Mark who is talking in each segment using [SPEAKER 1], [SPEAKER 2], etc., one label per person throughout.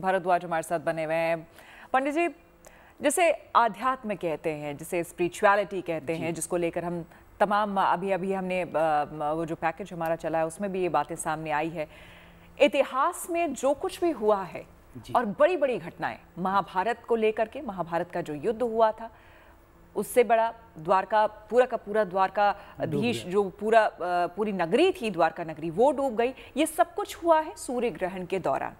[SPEAKER 1] भारद्वाज हमारे साथ बने हुए हैं पंडित जी जिसे आध्यात्म कहते हैं जिसे स्पिरिचुअलिटी कहते हैं जिसको लेकर हम तमाम अभी अभी हमने वो जो पैकेज हमारा चला है उसमें भी ये बातें सामने आई है इतिहास में जो कुछ भी हुआ है और बड़ी बड़ी घटनाएं महाभारत को लेकर के महाभारत का जो युद्ध हुआ था उससे बड़ा द्वारका पूरा का पूरा द्वारकाधीश जो पूरा पूरी नगरी थी द्वारका नगरी वो डूब गई ये सब कुछ हुआ है सूर्य ग्रहण के दौरान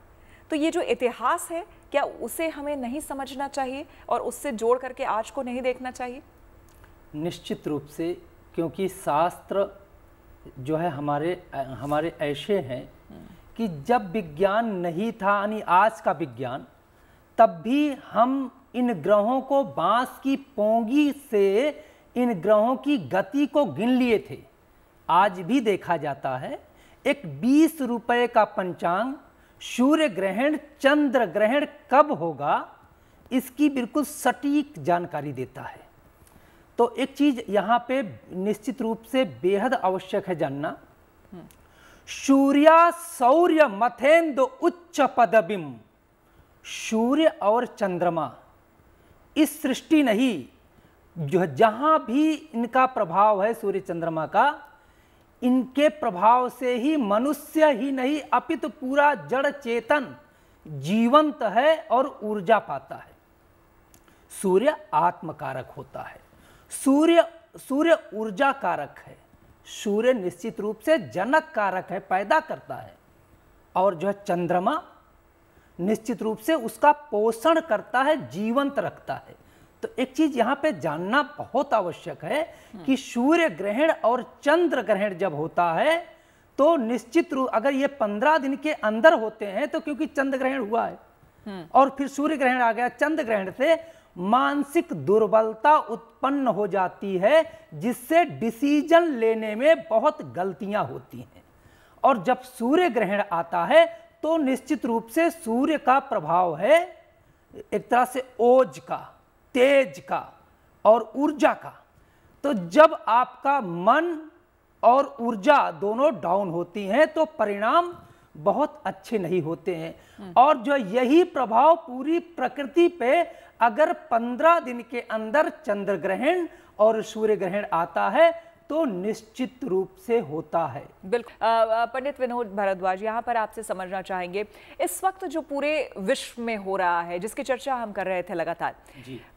[SPEAKER 1] तो ये जो इतिहास है क्या उसे हमें नहीं समझना चाहिए और उससे जोड़ करके आज को नहीं देखना चाहिए
[SPEAKER 2] निश्चित रूप से क्योंकि शास्त्र जो है हमारे हमारे ऐसे हैं कि जब विज्ञान नहीं था यानी आज का विज्ञान तब भी हम इन ग्रहों को बांस की पोंगी से इन ग्रहों की गति को गिन लिए थे आज भी देखा जाता है एक बीस रुपए का पंचांग सूर्य ग्रहण चंद्र ग्रहण कब होगा इसकी बिल्कुल सटीक जानकारी देता है तो एक चीज यहां पे निश्चित रूप से बेहद आवश्यक है जानना सूर्या सौर्य मथेन्द्र उच्च पदबिम सूर्य और चंद्रमा इस सृष्टि नहीं जो जहां भी इनका प्रभाव है सूर्य चंद्रमा का इनके प्रभाव से ही मनुष्य ही नहीं अपित तो पूरा जड़ चेतन जीवंत है और ऊर्जा पाता है सूर्य आत्मकारक होता है सूर्य सूर्य ऊर्जा कारक है सूर्य निश्चित रूप से जनक कारक है पैदा करता है और जो है चंद्रमा निश्चित रूप से उसका पोषण करता है जीवंत रखता है तो एक चीज यहाँ पे जानना बहुत आवश्यक है कि सूर्य ग्रहण और चंद्र ग्रहण जब होता है तो निश्चित रूप अगर ये पंद्रह दिन के अंदर होते हैं तो क्योंकि चंद्र ग्रहण हुआ है हम्म। और फिर सूर्य ग्रहण आ गया चंद्र ग्रहण से मानसिक दुर्बलता उत्पन्न हो जाती है जिससे डिसीजन लेने में बहुत गलतियां होती हैं और जब सूर्य ग्रहण आता है तो निश्चित रूप से सूर्य का प्रभाव है एक तरह से ओज का तेज का और ऊर्जा का तो जब आपका मन और ऊर्जा दोनों डाउन होती हैं तो परिणाम बहुत अच्छे नहीं होते हैं हम्म। और जो यही प्रभाव पूरी प्रकृति पे अगर पंद्रह दिन के अंदर चंद्र ग्रहण और सूर्य ग्रहण आता है तो निश्चित रूप से होता है
[SPEAKER 1] बिल्कुल पंडित विनोद भारद्वाज यहाँ पर आपसे समझना चाहेंगे इस वक्त जो पूरे विश्व में हो रहा है जिसकी चर्चा हम कर रहे थे लगातार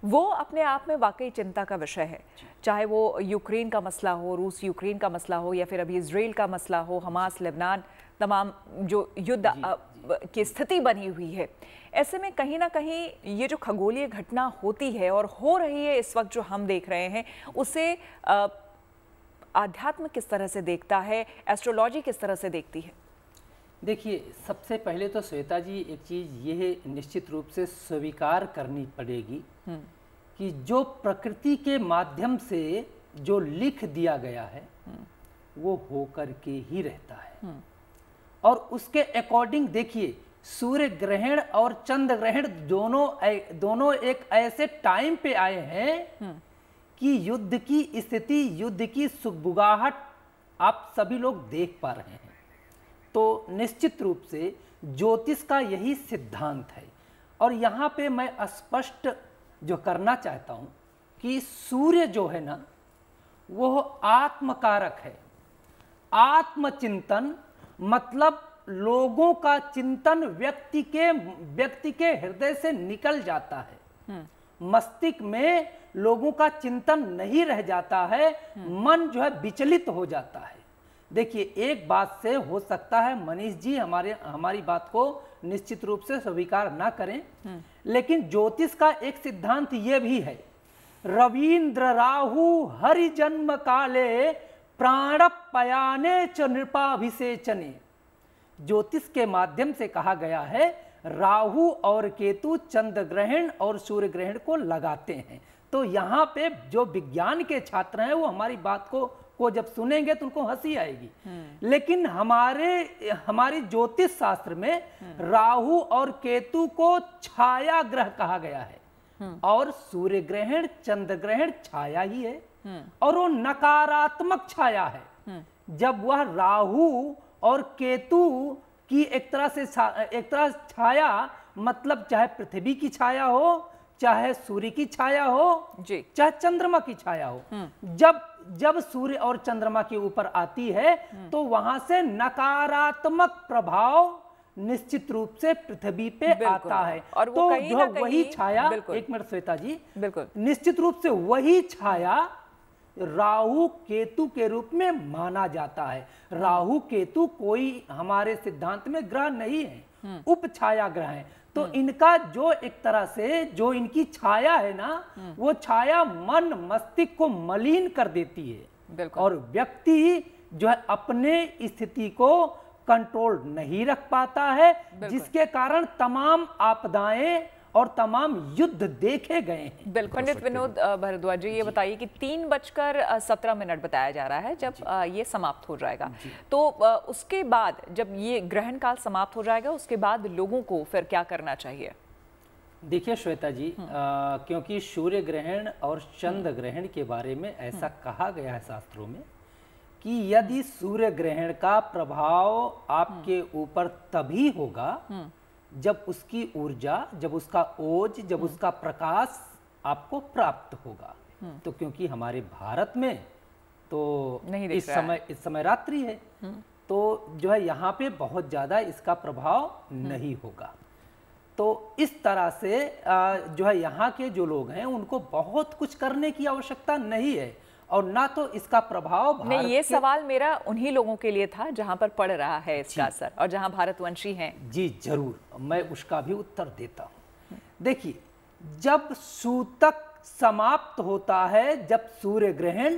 [SPEAKER 1] वो अपने आप में वाकई चिंता का विषय है चाहे वो यूक्रेन का मसला हो रूस यूक्रेन का मसला हो या फिर अभी इसराइल का मसला हो हमास लेबनान तमाम जो युद्ध की स्थिति बनी हुई है ऐसे में कहीं ना कहीं ये जो खगोलीय घटना होती है और हो रही है इस वक्त जो हम देख रहे हैं उसे आध्यात्म किस तरह से देखता है एस्ट्रोलॉजी किस तरह से देखती है देखिए सबसे पहले तो श्वेता जी एक चीज़ ये
[SPEAKER 2] निश्चित रूप से स्वीकार करनी पड़ेगी हम्म। कि जो प्रकृति के माध्यम से जो लिख दिया गया है हम्म। वो होकर के ही रहता है हम्म। और उसके अकॉर्डिंग देखिए सूर्य ग्रहण और चंद्र ग्रहण दोनों दोनों एक ऐसे टाइम पे आए हैं कि युद्ध की स्थिति युद्ध की सुखबुगाहट आप सभी लोग देख पा रहे हैं तो निश्चित रूप से ज्योतिष का यही सिद्धांत है और यहाँ पे मैं स्पष्ट जो करना चाहता हूँ कि सूर्य जो है ना वो आत्मकारक है आत्मचिंतन मतलब लोगों का चिंतन व्यक्ति के व्यक्ति के हृदय से निकल जाता है हम्म। मस्तिष्क में लोगों का चिंतन नहीं रह जाता है मन जो है विचलित हो जाता है देखिए एक बात से हो सकता है मनीष जी हमारे हमारी बात को निश्चित रूप से स्वीकार ना करें लेकिन ज्योतिष का एक सिद्धांत यह भी है रविन्द्र राहु हरि जन्म काले प्राण पयाने च नृपाभिषेचने ज्योतिष के माध्यम से कहा गया है राहु और केतु चंद्र ग्रहण और सूर्य ग्रहण को लगाते हैं तो यहाँ पे जो विज्ञान के छात्र हैं वो हमारी बात को को जब सुनेंगे तो उनको हंसी आएगी हम्म। लेकिन हमारे हमारी ज्योतिष शास्त्र में हम्म। राहु और केतु को छाया ग्रह कहा गया है हम्म। और सूर्य ग्रहण चंद्र ग्रहण छाया ही है और वो नकारात्मक छाया है जब वह राहु और केतु कि एक तरह से एक तरह छाया मतलब चाहे पृथ्वी की छाया हो चाहे सूर्य की छाया हो जी चाहे चंद्रमा की छाया हो हम्म। जब जब सूर्य और चंद्रमा के ऊपर आती है हम्म। तो वहां से नकारात्मक प्रभाव निश्चित रूप से पृथ्वी पे आता है और तो वही छाया एक मिनट श्वेता जी बिल्कुल निश्चित रूप से वही छाया राहु केतु के रूप में माना जाता है राहु केतु कोई हमारे सिद्धांत में ग्रह नहीं है हम्म। उप छाया ग्रह है तो हम्म। इनका जो एक तरह से जो इनकी छाया है ना हम्म। वो छाया मन मस्तिष्क को मलिन कर देती है और व्यक्ति जो है अपने स्थिति को कंट्रोल नहीं रख पाता है जिसके कारण तमाम आपदाएं और तमाम युद्ध देखे गए हैं
[SPEAKER 1] बिल्कुल पंडित विनोद भरद्वाज जी ये बताइए कि तीन बजकर सत्रह मिनट बताया जा रहा है जब ये समाप्त हो जाएगा तो उसके बाद जब ये ग्रहण काल समाप्त हो जाएगा उसके बाद लोगों को फिर क्या करना चाहिए
[SPEAKER 2] देखिए श्वेता जी आ, हम्म। क्योंकि सूर्य ग्रहण और चंद्र हम्म। ग्रहण के बारे में ऐसा हम्म। कहा गया है शास्त्रों में कि यदि सूर्य ग्रहण का प्रभाव आपके ऊपर तभी होगा जब उसकी ऊर्जा जब उसका ओज जब हम्म। उसका प्रकाश आपको प्राप्त होगा हम्म। तो क्योंकि हमारे भारत में तो नहीं इस समय इस समय रात्रि है हम्म। तो जो है यहाँ पे बहुत ज़्यादा इसका प्रभाव नहीं होगा तो इस तरह से जो है यहाँ के जो लोग हैं उनको बहुत कुछ करने की
[SPEAKER 1] आवश्यकता नहीं है और ना तो इसका प्रभाव नहीं ये सवाल मेरा उन्हीं लोगों के लिए था जहां पर पड़ रहा है इसका असर और जहाँ भारतवंशी हैं जी
[SPEAKER 2] जरूर मैं उसका भी उत्तर देता हूँ
[SPEAKER 1] देखिए जब सूतक समाप्त होता है
[SPEAKER 2] जब सूर्य ग्रहण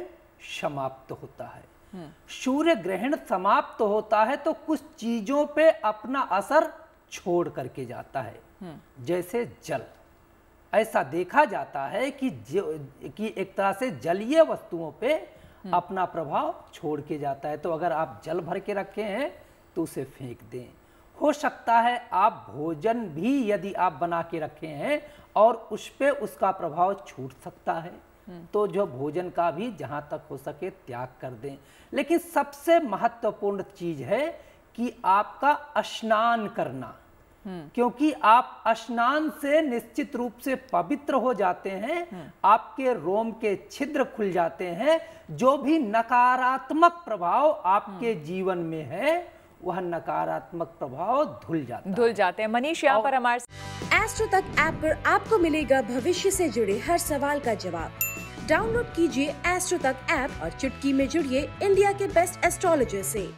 [SPEAKER 2] समाप्त होता है हम्म। सूर्य ग्रहण समाप्त होता है तो कुछ चीजों पे अपना असर छोड़ करके जाता है हम्म। जैसे जल ऐसा देखा जाता है कि कि एक तरह से जलीय वस्तुओं पे हम्म। अपना प्रभाव छोड़ के जाता है तो अगर आप जल भर के रखे हैं तो उसे फेंक दें हो सकता है आप भोजन भी यदि आप बना के रखे हैं और उस पर उसका प्रभाव छूट सकता है हम्म। तो जो भोजन का भी जहाँ तक हो सके त्याग कर दें लेकिन सबसे महत्वपूर्ण चीज़ है कि आपका स्नान करना क्योंकि आप स्नान से निश्चित रूप से पवित्र हो जाते हैं हम्म। आपके रोम के छिद्र खुल जाते हैं जो भी नकारात्मक प्रभाव आपके हम्म। जीवन
[SPEAKER 1] में है वह नकारात्मक प्रभाव धुल जाता धुल जाते हैं मनीष यहाँ पर हमारे एस्ट्रो तक ऐप पर आपको मिलेगा भविष्य से जुड़े हर सवाल का जवाब डाउनलोड कीजिए एस्ट्रो तक ऐप और चुटकी में जुड़िए इंडिया के बेस्ट एस्ट्रोलॉजर से